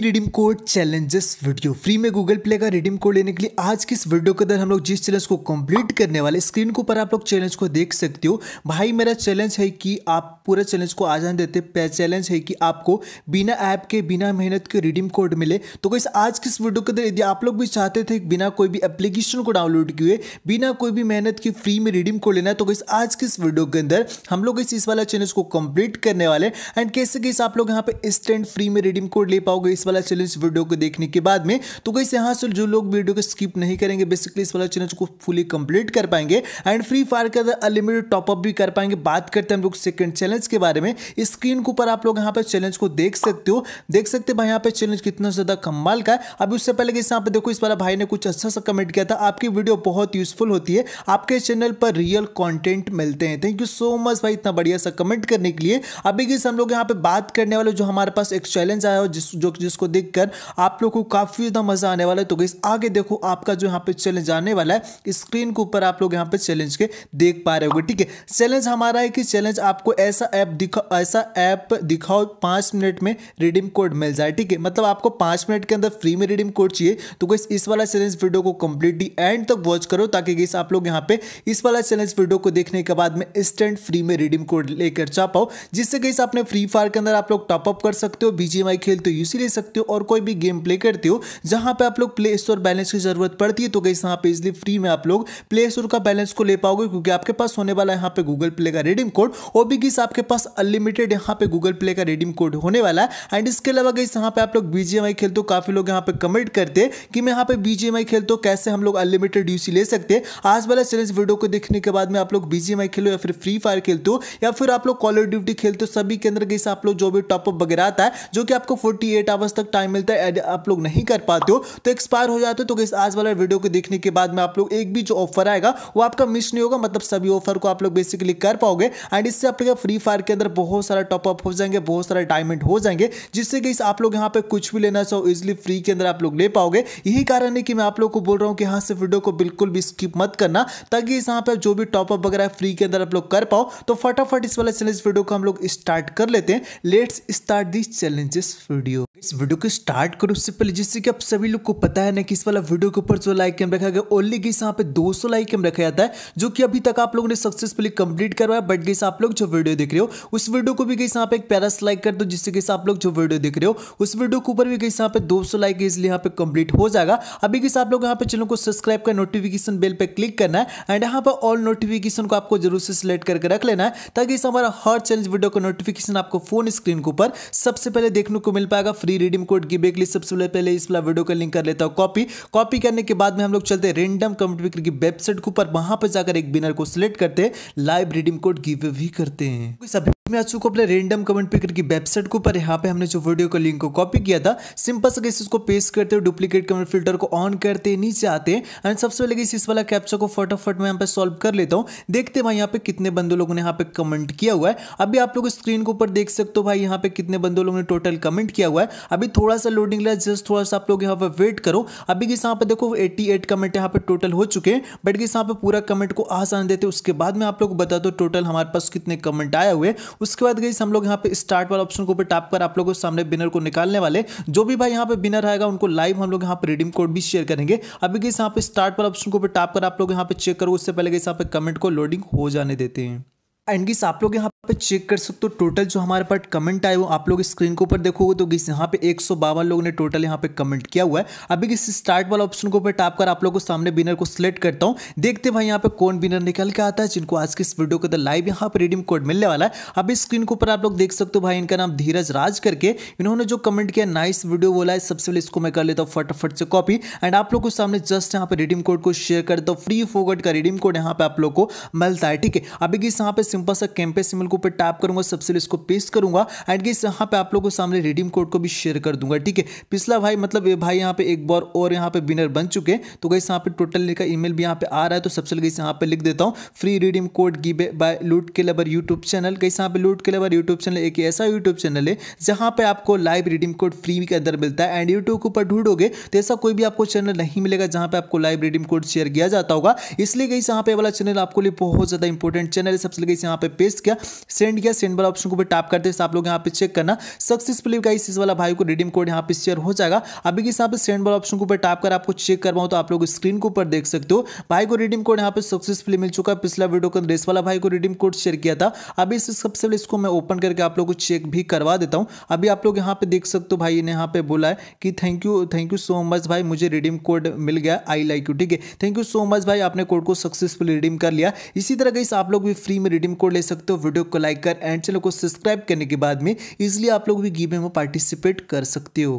redeem code challenges video free में Google Play का redeem code लेने के लिए आज की इस वीडियो के अंदर हम लोग जिस चैलेंज को कंप्लीट करने वाले स्क्रीन के ऊपर आप लोग चैलेंज को देख सकते हो भाई मेरा चैलेंज है कि आप पूरा चैलेंज को आजान देते चैलेंज है कि आपको बिना ऐप के बिना मेहनत के रिडीम कोड मिले तो कैसे आज की इस वीडियो के अंदर यदि आप लोग भी चाहते थे बिना कोई भी एप्लीकेशन को डाउनलोड किए बिना कोई भी मेहनत के फ्री में रिडीम कोड लेना है तो कैसे आज की इस वीडियो के अंदर हम लोग इस वाला चैलेंज को कंप्लीट करने वाले एंड कैसे कैसे आप लोग यहाँ पे स्टैंड फ्री में रिडीम कोड ले पाओगे इस वाला चैलेंज वीडियो को देखने के बाद में तो गई यहाँ से जो लोग वीडियो को स्किप नहीं करेंगे बेसिकली इस वाला चैलेंज को फुली कंप्लीट कर पाएंगे एंड फ्री फायर के अंदर अनलिमिटेड टॉपअप भी कर पाएंगे बात करते हैं हम लोग सेकंड चैलेंज के बारे में स्क्रीन के ऊपर आप लोग यहाँ पर चैलेंज को देख सकते हो देख सकते भाई यहाँ पर चैलेंज कितना ज़्यादा कमाल का है अभी उससे पहले कि यहाँ पर देखो इस वाला भाई ने कुछ अच्छा सा कमेंट किया था आपकी वीडियो बहुत यूजफुल होती है आपके चैनल पर रियल कॉन्टेंट मिलते हैं थैंक यू सो मच भाई इतना बढ़िया सा कमेंट करने के लिए अभी किस हम लोग यहाँ पर बात करने वाले जो हमारे पास एक चैलेंज आया हो जिस जो जिस जिसको देखकर आप लोग को काफ़ी ज़्यादा मज़ा आने वाला है तो गैस आगे देखो आपका जो यहाँ पे चैलेंज आने वाला है स्क्रीन के ऊपर आप लोग यहाँ पे चैलेंज के देख पा रहे हो ठीक है चैलेंज हमारा है कि चैलेंज आपको ऐसा ऐप दिखा ऐसा ऐप दिखाओ पांच मिनट में रिडीम कोड मिल जाए ठीक है मतलब आपको पांच मिनट के अंदर फ्री में रिडीम कोड चाहिए तो गैस इस वाला चैलेंज वीडियो को कंप्लीटली एंड तक वॉच करो ताकि गैस आप लोग यहाँ पे इस वाला चैलेंज वीडियो को देखने के बाद में इंस्टेंट फ्री में रिडीम कोड लेकर जा पाओ जिससे गैस आपने फ्री फायर के अंदर आप लोग टॉपअप कर सकते हो बीजीएमआई खेल तो इसीलिए सकते हो और कोई भी गेम प्ले करते हो जहां पे आप लोग प्ले स्टोर बैलेंस की ज़रूरत पड़ती है तो गई यहाँ पे इजली फ्री में आप लोग प्ले स्टोर का बैलेंस को ले पाओगे क्योंकि आपके पास होने वाला यहाँ पे गूगल प्ले का रिडीम कोड वो भी गीस आपके पास अनलिमिटेड यहाँ पे गूगल प्ले का रिडीम कोड होने वाला है एंड इसके अलावा गई यहाँ पे आप लोग बीजेएमआई खेलते हो काफ़ी लोग यहाँ पे कमेंट करते कि मैं यहाँ पे बीजेएमआई खेलते हो कैसे हम लोग अनलिमिटेड यूसी ले सकते आज वाला चैलेंज वीडियो को देखने के बाद में आप लोग बीजेएमआई खेलो या फिर फ्री फायर खेलते हो या फिर आप लोग कॉल ऑफ ड्यूटी खेलते हो सभी के अंदर गई आप लोग जो भी टॉपअप वगैरह आता है जो कि आपको फोर्टी एट बजे तक टाइम मिलता है आप लोग नहीं कर पाते हो तो एक्सपायर हो जाते हो तो इस आज वाला वीडियो को देखने के बाद में आप लोग एक भी जो ऑफर आएगा वो आपका मिस नहीं होगा मतलब सभी ऑफर को आप लोग बेसिकली कर पाओगे एंड इससे आप लोग फ्री फायर के अंदर बहुत सारा टॉपअप हो जाएंगे बहुत सारा डायमंड हो जाएंगे जिससे कि आप लोग यहाँ पे कुछ भी लेना चाहो इजिली फ्री के अंदर आप लोग ले पाओगे यही कारण है कि मैं आप लोग को बोल रहा हूँ कि यहाँ से वीडियो को बिल्कुल भी स्किप मत करना ताकि इस यहाँ पर जो भी टॉपअप वगैरह फ्री के अंदर आप लोग कर पाओ तो फटाफट इस वाले चैलेंज वीडियो को हम लोग स्टार्ट कर लेते हैं let's start this challenges video इस वीडियो को स्टार्ट करो उससे पहले जिससे कि आप सभी लोग को पता है ना कि इस वाला वीडियो के ऊपर जो लाइक कैम रखा गया ओनली गेस यहाँ पे 200 सौ लाइक कैम रखा जाता है जो कि अभी तक आप लोगों ने सक्सेसफुली कंप्लीट करवाया बट गेस आप लोग जो वीडियो देख रहे हो उस वीडियो को भी गई यहाँ पे एक पैरस लाइक कर दो जिससे गेस आप लोग जो वीडियो देख रहे हो उस वीडियो के ऊपर भी गई यहाँ पे दो लाइक इसलिए यहाँ पे कंप्लीट हो जाएगा अभी किस आप लोग यहाँ पे चैनल को सब्सक्राइब कर नोटिफिकेशन बेल पर क्लिक करना है एंड यहाँ पर ऑल नोटिफिकेशन को आपको जरूर से सिलेक्ट करके रख लेना है ताकि हमारा हर चैनल वीडियो का नोटिफिकेशन आपको फोन स्क्रीन के ऊपर सबसे पहले देखने को मिल पाएगा फ्री रिडीम कोड की बेकली सबसे पहले इस वाला वीडियो का लिंक कर लेता हूँ कॉपी कॉपी करने के बाद में हम लोग चलते हैं रेंडम विक्री की वेबसाइट के ऊपर वहां पर जाकर एक बिनर को सिलेक्ट करते हैं लाइव रिडीम कोड गिव भी करते हैं तो मैं आ चुका अपने रेंडम कमेंट पिकर की वेबसाइट के ऊपर यहाँ पे हमने जो वीडियो का लिंक को कॉपी किया था सिंपल से इस इसको पेस्ट करते हैं डुप्लीकेट कमेंट फिल्टर को ऑन करते हैं नीचे आते हैं एंड सबसे पहले इस वाला कैप्चर को फटाफट मैं यहाँ पे सॉल्व कर लेता हूँ देखते हैं भाई यहाँ पे कितने बंदों लोगों ने यहाँ पे कमेंट किया हुआ है अभी आप लोग स्क्रीन के ऊपर देख सकते हो भाई यहाँ पे कितने बंदों लोगों ने टोटल कमेंट किया हुआ है अभी थोड़ा सा लोडिंग लगा जस्ट थोड़ा सा आप लोग यहाँ पर वेट करो अभी किस यहाँ पर देखो एट्टी एट कमेंट यहाँ पर टोटल हो चुके हैं बट किस यहाँ पर पूरा कमेंट को आसान देते उसके बाद में आप लोग बता दो टोटल हमारे पास कितने कमेंट आए हुए उसके बाद गई हम लोग यहाँ पे स्टार्ट वाले ऑप्शन को ऊपर टाप कर आप लोगों सामने बिनर को निकालने वाले जो भी भाई यहाँ पे बिनर आएगा उनको लाइव हम लोग यहाँ पर रिडीम कोड भी शेयर करेंगे अभी गई यहाँ पे स्टार्ट वाला ऑप्शन को ऊपर टाप कर आप लोग यहाँ पे चेक करो उससे पहले गई यहाँ पे कमेंट को लोडिंग हो जाने देते हैं एंड गिस आप लोग यहाँ पे चेक कर सकते हो टोटल जो हमारे पास कमेंट आए हो आप लोग स्क्रीन के ऊपर देखोगे तो गिस यहाँ पे एक सौ बावन लोगों ने टोटल यहाँ पे कमेंट किया हुआ है अभी किस स्टार्ट वाला ऑप्शन के ऊपर टाप कर आप लोगों को सामने विनर को सिलेक्ट करता हूँ देखते भाई यहाँ पे कौन विनर निकल के आता है जिनको आज के इस वीडियो के अंदर लाइव यहाँ पर रिडीम कोड मिलने वाला है अभी स्क्रीन के ऊपर आप लोग देख सकते हो भाई इनका नाम धीरज राज करके इन्होंने जो कमेंट किया नाइस वीडियो बोला है सबसे पहले इसको मैं कर लेता हूँ फटाफट से कॉपी एंड आप लोग को सामने जस्ट यहाँ पे रिडीम कोड को शेयर करता हूँ फ्री फोगट का रिडीम कोड यहाँ पे आप लोग को मिलता है ठीक है अभी किस यहाँ पे सिंपल सा कैंपेस सिमल के ऊपर टैप करूंगा सबसे इसको पेस्ट करूंगा एंड गई यहाँ पे आप लोगों को सामने रिडीम कोड को भी शेयर कर दूंगा ठीक है पिछला भाई मतलब भाई यहाँ पे एक बार और यहाँ पे विनर बन चुके तो गई यहाँ पे टोटल इनका ईमेल भी यहाँ पे आ रहा है तो सबसे गई यहाँ पे लिख देता हूँ free redeem code giveaway लूट के लबर यूट्यूब चैनल गई यहाँ पे लूट के लबर यूट्यूब चैनल एक ऐसा यूट्यूब चैनल है जहाँ पे आपको लाइव रिडीम कोड फ्री के अंदर मिलता है एंड यूट्यूब के ऊपर ढूंढोगे तो ऐसा कोई भी आपको चैनल नहीं मिलेगा जहाँ पे आपको लाइव रिडीम कोड शेयर किया जाता होगा इसलिए गई यहाँ पे वाला चैनल आपको लिए बहुत ज़्यादा इंपॉर्टेंट चैनल है सबसे गई इसे यहाँ पे पेस्ट किया सेंड किया सेंड वाला ऑप्शन को भी टैप करते तो आप लोग यहाँ पे चेक करना सक्सेसफुली गाइस इस वाला भाई को रिडीम कोड यहाँ पे शेयर हो जाएगा अभी किस पे सेंड वाला ऑप्शन को ऊपर टैप कर आपको चेक करवाऊँ तो आप लोग स्क्रीन के ऊपर देख सकते हो भाई को रिडीम कोड यहाँ पे सक्सेसफुली मिल चुका है पिछला वीडियो का रेस वाला भाई को रिडीम कोड शेयर किया था अभी इस सबसे पहले इसको मैं ओपन करके आप लोग को चेक भी करवा देता हूँ अभी आप लोग यहाँ पे देख सकते हो भाई ने यहाँ पे बोला है कि thank you thank you so much भाई मुझे रिडीम कोड मिल गया आई लाइक यू ठीक है थैंक यू सो मच भाई आपने कोड को सक्सेसफुल रिडीम कर लिया इसी तरह गई आप लोग भी फ्री में रिडीम गिम कोड ले सकते हो वीडियो को लाइक कर एंड चैनल को सब्सक्राइब करने के बाद में इजिली आप लोग भी गिम में पार्टिसिपेट कर सकते हो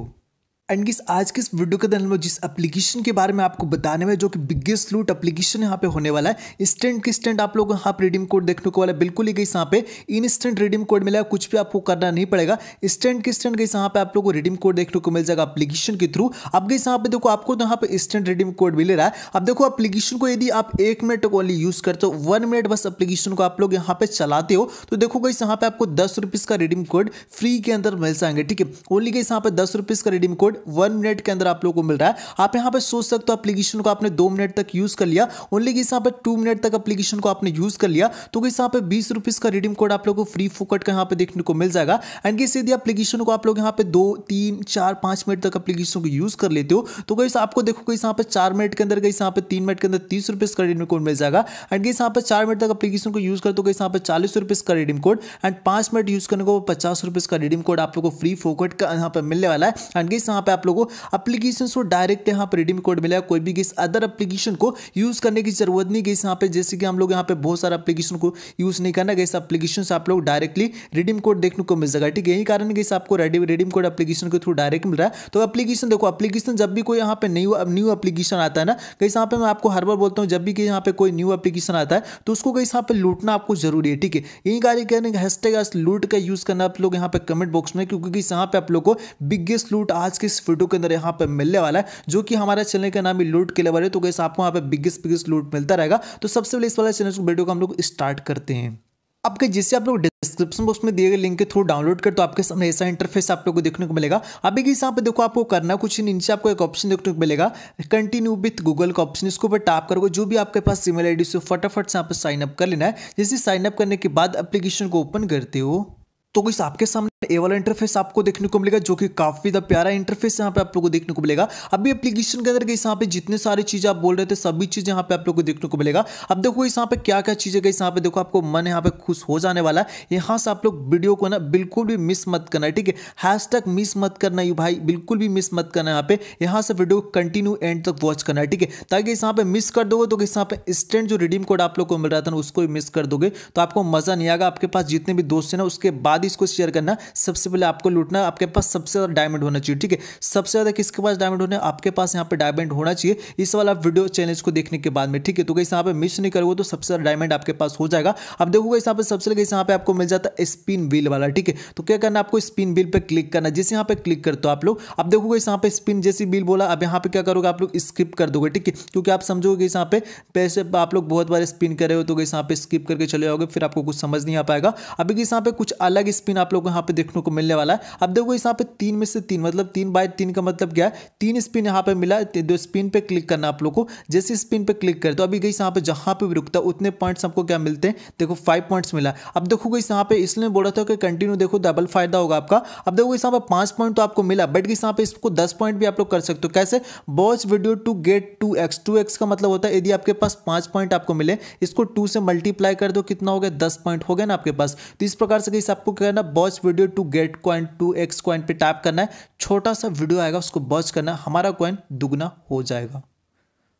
एंड किस आज के इस वीडियो के अंदर जिस एप्लीकेशन के बारे में आपको बताने में जो कि बिगेस्ट लूट एप्लीकेशन यहाँ पे होने वाला है इंस्टेंट इंस्टेंट आप लोग यहाँ पर रिडीम कोड देखने को वाला है बिल्कुल ही गई यहाँ पे इंस्टेंट रिडीम कोड मिला है कुछ भी आपको करना नहीं पड़ेगा इंस्टेंट इंस्टेंट गई यहाँ पे आप लोग को रिडीम कोड देखने को मिल जाएगा अपलीकेशन के थ्रू अब गई यहाँ पे देखो आपको तो यहाँ पे इंस्टेंट रिडीम कोड मिल रहा है अब देखो अपलीकेशन को यदि आप एक मिनट ओनली यूज करते हो वन मिनट बस अपलीकेशन को आप लोग यहाँ पे चलाते हो तो देखो गई यहाँ पे आपको दस रुपीज़ का रिडीम कोड फ्री के अंदर मिल जाएंगे ठीक है ओनली गई यहाँ पे दस रुपीज़ का redeem code code one minute के अंदर आप लोगों को मिल रहा है आप यहाँ पे सोच सकते हो एप्लीकेशन को आपने दो मिनट तक यूज़ कर लिया ओनली किस यहाँ पे टू मिनट तक एप्लीकेशन को आपने यूज़ कर लिया तो किस यहाँ पे बीस रुपीज़ का रिडीम कोड आप लोग को फ्री फोकट का यहाँ पे देखने को मिल जाएगा एंड किस यदि एप्लीकेशन को आप लोग यहाँ पे दो तीन चार पांच मिनट तक एप्लीकेशन को यूज़ कर लेते हो तो कहीं आपको देखो कहीं यहाँ पे चार मिनट के अंदर कहीं यहाँ पे तीन मिनट के अंदर तीस रुपीज़ का रिडीम कोड मिल जाएगा एंड किस यहाँ पे चार मिनट तक अपलीकेशन को यूज़ कर दो कहीं यहाँ पे चालीस रुपीज़ का रिडीम कोड एंड पांच मिनट यूज़ करने को पचास रुपीज़ का रिडीम कोड आप लोग को फ्री फोकट का यहाँ पे मिलने वाला है एंड किस यहाँ यहाँ पे आप लोगों को अप्लीकेशन को डायरेक्ट यहाँ पर रिडीम कोड मिलेगा कोई भी किस अदर अप्लीकेशन को यूज़ करने की जरूरत नहीं गई यहाँ पे जैसे कि हम लोग यहाँ पे बहुत सारे अपलीकेशन को यूज़ नहीं करना गई अपलीकेशन से आप लोग डायरेक्टली रिडीम कोड देखने को मिल जाएगा ठीक है यही कारण गई आपको रिडीम कोड अपलीकेशन के थ्रू डायरेक्ट मिल रहा है तो अपलीकेशन देखो अपलीकेशन जब भी कोई यहाँ पे न्यू न्यू अपलीकेशन आता है ना कहीं यहाँ पे मैं आपको हर बार बोलता हूँ जब भी कहीं यहाँ पे कोई न्यू अपलीकेशन आता है तो उसको कहीं यहाँ पे लूटना आपको जरूरी है ठीक है यही कार्य करेंगे हैशटैग लूट का यूज़ करना आप लोग यहाँ पे कमेंट बॉक्स में क्योंकि यहाँ पे आप लोग को बिगेस्ट लूट आज के इस वीडियो के अंदर यहाँ पर मिलने वाला है जो कि हमारे चैनल का नाम ही लूट के लेवल है तो कैसे आपको यहाँ पर बिगेस्ट बिगेस्ट लूट मिलता रहेगा तो सबसे पहले इस वाले चैनल वीडियो को हम लोग स्टार्ट करते हैं आपके जिससे आप लोग डिस्क्रिप्शन बॉक्स में दिए गए लिंक के थ्रू डाउनलोड कर तो आपके सामने ऐसा इंटरफेस आप लोगों को देखने को मिलेगा अभी के हिसाब पे देखो आपको करना कुछ ही नीचे आपको एक ऑप्शन देखने को मिलेगा कंटिन्यू विथ गूगल का ऑप्शन इसके ऊपर टैप करोगे जो भी आपके पास ईमेल आई डी से फटाफट से यहाँ पर साइनअप कर लेना है जैसे साइनअप करने के बाद एप्लीकेशन को ओपन करते हो तो कुछ आपके सामने ये वाला इंटरफेस आपको देखने को मिलेगा जो कि काफ़ी ज़्यादा प्यारा इंटरफेस यहाँ पे आप लोगों को देखने को मिलेगा अभी एप्लीकेशन के अंदर यहाँ पे जितने सारी चीज़ें आप बोल रहे थे सभी चीजें यहाँ पे आप लोगों को देखने को मिलेगा अब देखो इस यहाँ पे क्या क्या चीज़ें गई यहाँ पे देखो आपको मन यहाँ पे खुश हो जाने वाला है यहाँ से आप लोग वीडियो को ना बिल्कुल भी मिस मत करना ठीक है हैश मिस मत करना यू भाई बिल्कुल भी मिस मत करना यहाँ पे यहाँ से वीडियो कंटिन्यू एंड तक वॉच करना है ठीक है ताकि इस यहाँ पे मिस कर दोगे तो इस यहाँ पे इंस्टेंट जो रिडीम कोड आप लोग को मिल रहा था ना उसको मिस कर दोगे तो आपको मज़ा नहीं आएगा आपके पास जितने भी दोस्त है ना उसके बाद इसको शेयर करना सबसे पहले आपको लूटना है आपके पास सबसे ज़्यादा डायमंड होना चाहिए ठीक है सबसे ज़्यादा किसके पास डायमंड होना है आपके पास यहाँ पर डायमंड होना चाहिए इस वाला वीडियो चैलेंज को देखने के बाद में ठीक है तो कहीं यहाँ पर मिस नहीं करोगे तो सबसे ज़्यादा डायमंड आपके पास हो जाएगा अब देखोगे यहाँ पर सबसे कैसे यहाँ पर आपको मिल जाता है स्पिन व्हील वाला ठीक है तो क्या करना आपको स्पिन व्हील पर क्लिक करना जैसे यहाँ पर क्लिक कर दो आप लोग अब देखोगे यहाँ पर स्पिन जैसी बिल बोला अब यहाँ पर क्या करोगे आप लोग स्किप कर दोगे ठीक है क्योंकि आप समझोगे यहाँ पे पैसे आप लोग बहुत बार स्पिन कर रहे हो तो यहाँ पे स्किप करके चले जाओगे फिर आपको कुछ समझ नहीं आ पाएगा अभी यहाँ पे कुछ अलग स्पिन आप लोग यहाँ पे देखने को मिलने वाला है अब देखो इस यहाँ पे तीन में से तीन मतलब तीन बाय तीन का मतलब क्या है तीन स्पिन यहाँ पे मिला तो दो स्पिन पे क्लिक करना आप लोग को जैसे स्पिन पे क्लिक करते तो अभी गई यहाँ पे जहाँ पे भी रुकता उतने पॉइंट्स आपको क्या मिलते हैं देखो फाइव पॉइंट्स मिला अब देखो गई यहाँ पे इसलिए बोल रहा था कि कंटिन्यू देखो डबल फायदा होगा आपका अब देखो इस यहाँ पे पाँच पॉइंट तो आपको मिला बट गई यहाँ पे इसको दस पॉइंट भी आप लोग कर सकते हो कैसे watch video to get two X two X का मतलब होता है यदि आपके पास पाँच पॉइंट आपको मिले इसको टू से मल्टीप्लाई कर दो कितना हो गया दस पॉइंट हो गया ना आपके पास तो इस प्रकार से कहीं आपको क्या है ना watch video to get coin two X coin पर टैप करना है छोटा सा वीडियो आएगा उसको बर्च करना है हमारा कॉइन दुगना हो जाएगा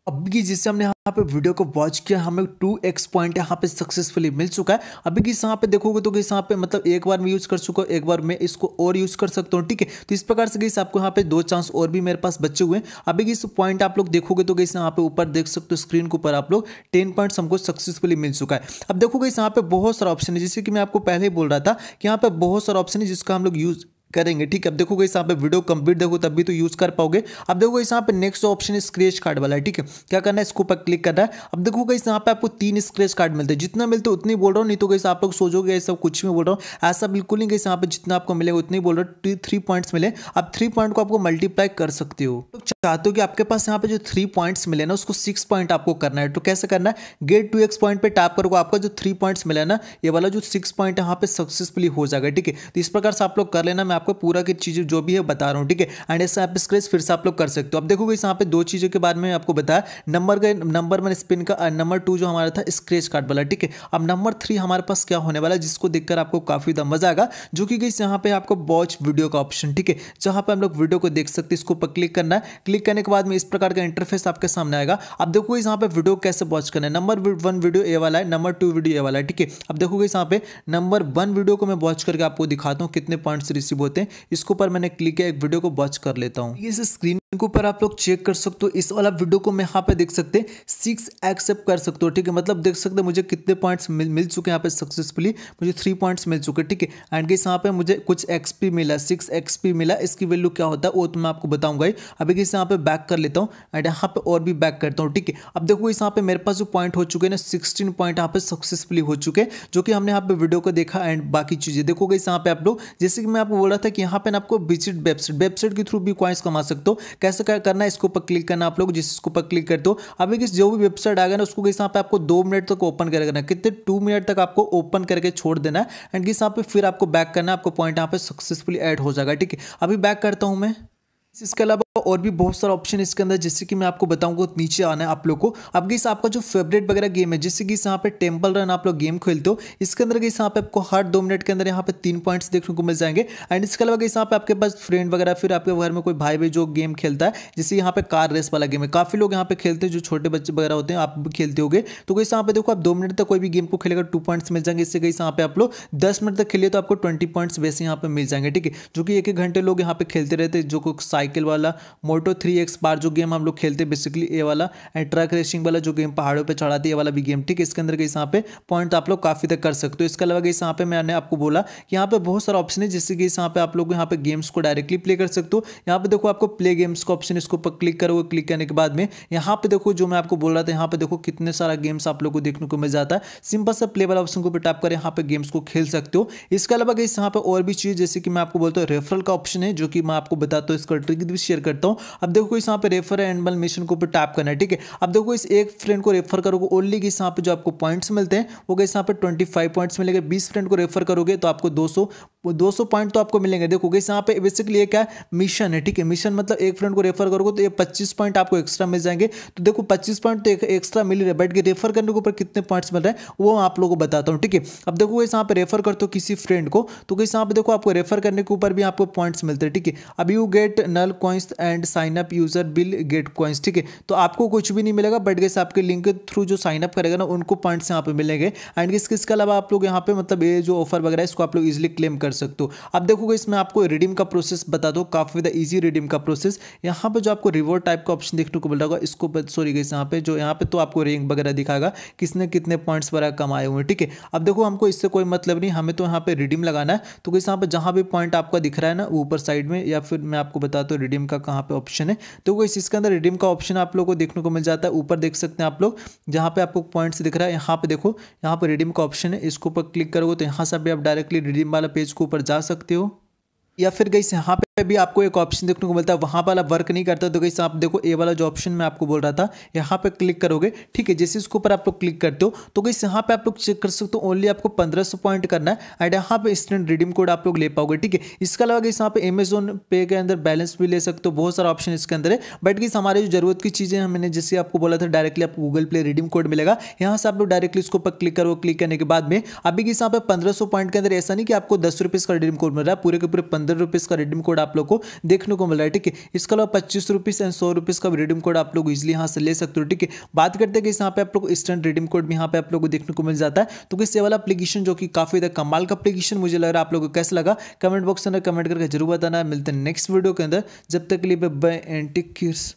अभी जिससे हमने यहाँ पे वीडियो को वॉच किया हमें टू एक्स पॉइंट यहाँ पे सक्सेसफुली मिल चुका है अभी किस यहाँ पे देखोगे तो किस यहाँ पे मतलब एक बार मैं यूज़ कर चुका हूँ एक बार मैं इसको और यूज़ कर सकता हूँ ठीक है तो इस प्रकार से किस आपको यहाँ पे दो चांस और भी मेरे पास बचे हुए हैं अभी किस पॉइंट आप लोग देखोगे तो किस यहाँ पे ऊपर देख सकते हो स्क्रीन के ऊपर आप लोग टेन पॉइंट्स हमको सक्सेसफुली मिल चुका है अब देखोगे इस यहाँ पे बहुत सारा ऑप्शन है जैसे कि मैं आपको पहले ही बोल रहा था कि यहाँ पे बहुत सारा ऑप्शन है जिसका हम लोग यूज़ करेंगे ठीक है अब देखोगे इस यहाँ पे वीडियो कंप्लीट देखो तब भी तो यूज़ कर पाओगे अब देखोगे इस यहाँ पे नेक्स्ट ऑप्शन स्क्रेच कार्ड वाला है ठीक है क्या करना है इसको पर क्लिक करना है अब देखोगे इस यहाँ पे आपको तीन स्क्रेच कार्ड मिलते हैं जितना मिलते हैं उतनी बोल रहा हूँ नहीं तो कहीं आप लोग सोचोगे ऐसा कुछ भी बोल रहा हूँ ऐसा बिल्कुल नहीं गई यहाँ पे जितना आपको मिलेगा उतनी बोल रहा हूँ थ्री पॉइंट्स मिले अब थ्री पॉइंट को आपको मल्टीप्लाई कर सकते हो तो चाहते हो कि आपके पास यहाँ पे जो थ्री पॉइंट्स मिले ना उसको सिक्स पॉइंट आपको करना है तो कैसे करना है गेट टू एक्स पॉइंट पे टैप करोगे आपका जो थ्री पॉइंट्स मिला ना ये वाला जो सिक्स पॉइंट यहाँ पे सक्सेसफुली हो जाएगा ठीक है तो इस प्रकार से आप लोग कर लेना मैं आपको पूरा की चीज़ें जो भी है बता रहा हूँ ठीक है एंड ऐसे आप स्क्रेच फिर से आप लोग कर सकते हो अब देखोगे यहाँ पे दो चीज़ों के बारे में आपको बताया नंबर का नंबर मैंने स्पिन का नंबर uh, टू जो हमारा था स्क्रेच कार्ड वाला ठीक है अब नंबर थ्री हमारे पास क्या होने वाला है जिसको देखकर आपको काफ़ी मज़ा आएगा जो कि गई यहाँ पर आपको वॉच वीडियो का ऑप्शन ठीक है जहाँ पर हम लोग वीडियो को देख सकते हैं इसको पर क्लिक करना है क्लिक करने के बाद में इस प्रकार का इंटरफेस आपके सामने आएगा अब देखोगे यहाँ पर वीडियो कैसे वॉच करना है नंबर वन वीडियो ए वाला है नंबर टू वीडियो ए वाला है ठीक है अब देखोगे यहाँ पे नंबर वन वीडियो को मैं वॉच करके आपको दिखाता हूँ कितने पॉइंट्स रिसीव होते होते हैं इसके ऊपर मैंने क्लिक किया एक वीडियो को वॉच कर लेता हूँ इस स्क्रीन इनके ऊपर आप लोग चेक कर सकते हो इस वाला वीडियो को मैं यहाँ पे देख सकते हैं सिक्स एक्सेप्ट कर सकते हो ठीक है मतलब देख सकते मुझे कितने पॉइंट्स मिल मिल चुके हैं यहाँ पे सक्सेसफुली मुझे थ्री पॉइंट्स मिल चुके ठीक है एंड किस यहाँ पे मुझे कुछ एक्सपी मिला सिक्स एक्सपी मिला इसकी वैल्यू क्या होता है वो तो मैं आपको बताऊंगा ही अभी किस यहाँ पे बैक कर लेता हूँ एंड यहाँ पे और भी बैक करता हूँ ठीक है अब देखो इस यहाँ पे मेरे पास जो पॉइंट हो चुके हैं ना सिक्सटीन पॉइंट यहाँ पे सक्सेसफुली हो चुके हैं जो कि हमने यहाँ पे वीडियो को देखा एंड बाकी चीज़ें देखोगे इस यहाँ पे आप लोग जैसे कि मैं आपको बोल रहा था कि यहाँ पे आपको विजिट वेबसाइट वेबसाइट के थ्रू भी क्वाइंस कमा सकते हो कैसे कर, करना है इसके ऊपर क्लिक करना आप लोग जिस इसके ऊपर क्लिक करते हो अभी किस जो भी वेबसाइट आएगा ना उसको किस यहाँ पे आपको दो मिनट तक ओपन करके करना कितने टू मिनट तक आपको ओपन करके छोड़ देना है एंड किस यहाँ पे फिर आपको बैक करना है आपको पॉइंट यहाँ पे सक्सेसफुली एड हो जाएगा ठीक है अभी बैक करता हूँ मैं इसके अलावा और भी बहुत सारा ऑप्शन इसके अंदर जैसे कि मैं आपको बताऊंगा नीचे आना है आप लोग को अब गई आपका जो फेवरेट वगैरह गेम है जैसे कि यहाँ पे टेम्पल रन आप लोग गेम खेलते हो इसके अंदर गई यहाँ पे आपको हर दो मिनट के अंदर यहाँ पे तीन पॉइंट्स देखने को मिल जाएंगे एंड इसके अलावा गई यहाँ पे आपके पास फ्रेंड वगैरह फिर आपके घर में कोई भाई भाई जो गेम खेलता है जैसे यहाँ पे कार रेस वाला गेम है काफ़ी लोग यहाँ पे खेलते हैं जो छोटे बच्चे वगैरह होते हैं आप भी खेलते हो तो गई यहाँ पे देखो आप दो मिनट तक कोई भी गेम को खेलेगा टू पॉइंट्स मिल जाएंगे इससे गई यहाँ पे आप लोग दस मिनट तक खेलिए तो आपको ट्वेंटी पॉइंट्स वैसे यहाँ पे मिल जाएंगे ठीक है जो कि एक एक घंटे लोग यहाँ पे खेलते रहते हैं जो साइकिल वाला मोटो थ्री एक्स बार जो गेम हम लोग खेलते हैं बेसिकली ए वाला एंड ट्रक रेसिंग वाला जो गेम पहाड़ों पर चढ़ाती है वाला भी गेम ठीक है इसके अंदर गई यहाँ पे पॉइंट आप लोग काफ़ी तक कर सकते हो इसके अलावा कहीं यहाँ पे मैंने आपको बोला कि यहाँ पे बहुत सारा ऑप्शन है जिससे कि यहाँ पे आप लोग यहाँ पे गेम्स को डायरेक्टली प्ले कर सकते हो यहाँ पे देखो आपको प्ले गेम्स का ऑप्शन इसके ऊपर क्लिक करोगे क्लिक करने के बाद में यहाँ पे देखो जो मैं आपको बोल रहा था यहाँ पे देखो कितने सारा गेम्स आप लोग को देखने को मिल जाता है सिंपल सा प्ले वाला ऑप्शन को टैप करें यहाँ पे गेम्स को खेल सकते हो इसके अलावा गई यहाँ पे और भी चीज़ जैसे कि मैं आपको बोलता हूँ रेफरल का ऑप्शन है जो कि मैं आपको बताता हूँ इसका ट्रिक भी शेयर करता करता हूँ अब देखो इस यहाँ पे रेफर है एनिमल मिशन को ऊपर टैप करना है ठीक है अब देखो इस एक फ्रेंड को रेफर करोगे ओनली किस यहाँ पे जो आपको पॉइंट्स मिलते हैं वो कैसे यहाँ पे ट्वेंटी फाइव पॉइंट्स मिलेंगे बीस फ्रेंड को रेफर करोगे तो आपको दो सौ दो सौ पॉइंट तो आपको मिलेंगे देखो गई यहाँ पे बेसिकली ये क्या मिशन है ठीक है मिशन मतलब एक फ्रेंड को रेफर करोगे तो ये पच्चीस पॉइंट आपको एक्स्ट्रा मिल जाएंगे तो देखो पच्चीस पॉइंट तो एक, एक्स्ट्रा मिल रहा है बट रेफर करने के ऊपर कितने पॉइंट्स मिल रहे हैं वो आप लोगों को बताता हूँ ठीक है अब देखो इस यहाँ पर रेफर करते हो किसी फ्रेंड को तो किस यहाँ पर देखो आपको रेफर करने के ऊपर भी आपको पॉइंट्स मिलते हैं ठीक है अब you get null coins and and sign up user will get coins ठीक है तो आपको कुछ भी नहीं मिलेगा बट गेस आपके लिंक के थ्रू जो साइन अप करेगा ना उनको पॉइंट्स यहाँ पे मिलेंगे एंड गेस किसके अलावा आप लोग यहाँ पे मतलब ये जो ऑफर वगैरह है इसको आप लोग इजिली क्लेम कर सकते हो अब देखोगे इसमें आपको रिडीम का प्रोसेस बता दो काफ़ी ज्यादा ईजी रिडीम का प्रोसेस यहाँ पर जो आपको रिवॉर्ड टाइप का ऑप्शन देखने को मिल रहा होगा इसको सॉरी गई यहाँ पे जो यहाँ पे तो आपको रिंक वगैरह दिखाएगा किसने कितने पॉइंट्स वगैरह कमाए हुए ठीक है अब देखो हमको इससे कोई मतलब नहीं हमें तो यहाँ पे रिडीम लगाना है तो किस यहाँ पर जहाँ भी पॉइंट आपका दिख रहा है ना ऊपर साइड में या फिर मैं आपको बताता हूँ रिडीम का कहाँ पे ऑप्शन है तो वो इसके अंदर रिडीम का ऑप्शन आप लोग को देखने को मिल जाता है ऊपर देख सकते हैं आप लोग जहाँ पे आपको पॉइंट्स दिख रहा है यहाँ पे देखो यहाँ पर रिडीम का ऑप्शन है इसके ऊपर क्लिक करोगे तो यहाँ से भी आप डायरेक्टली रिडीम वाला पेज के ऊपर जा सकते हो या फिर गई यहाँ पे भी आपको एक ऑप्शन देखने को मिलता है वहाँ पर आप वर्क नहीं करता तो गई आप देखो ए वाला जो ऑप्शन मैं आपको बोल रहा था यहाँ पे क्लिक करोगे ठीक है जैसे इसके ऊपर आप लोग क्लिक करते हो तो गई यहाँ पे आप लोग चेक कर सकते हो ओनली आपको पंद्रह सौ पॉइंट करना है एंड यहाँ पे इंस्टेंट रिडीम कोड आप लोग ले पाओगे ठीक है इसके अलावा गई यहाँ पे अमेजोन पे के अंदर बैलेंस भी ले सकते हो बहुत सारा ऑप्शन इसके अंदर है बट गई हमारे जो जरूरत की चीज़ें हैं मैंने जैसे आपको बोला था डायरेक्टली आपको गूगल पे रिडीम कोड मिलेगा यहाँ से आप लोग डायरेक्टली इसके ऊपर क्लिक करोगे क्लिक करने के बाद में अभी गई यहाँ पे पंद्रह पॉइंट के अंदर ऐसा नहीं कि आपको दस रुपये का रिडीम कोड मिल रहा है पूरे के पूरे पंद्रह रुपीज़ का रिडीम कोड आप लोग को देखने को मिल रहा है ठीक है इसके अलावा पच्चीस रुपीज़ एंड सौ रुपीज़ का रिडीम कोड आप लोग इजिली यहाँ से ले सकते हो ठीक है बात करते हैं कि यहाँ पे आप लोग इंस्टेंट रिडीम कोड भी यहाँ पे आप लोग को देखने को मिल जाता है तो किस वाला अपलीकेशन जो कि काफ़ी ज़्यादा कमाल का अपलीकेशन मुझे लग रहा है आप लोग को कैसे लगा कमेंट बॉक्स में कमेंट करके जरूर बताना मिलते हैं नेक्स्ट वीडियो के अंदर जब तक के लिए बाय एंड टेक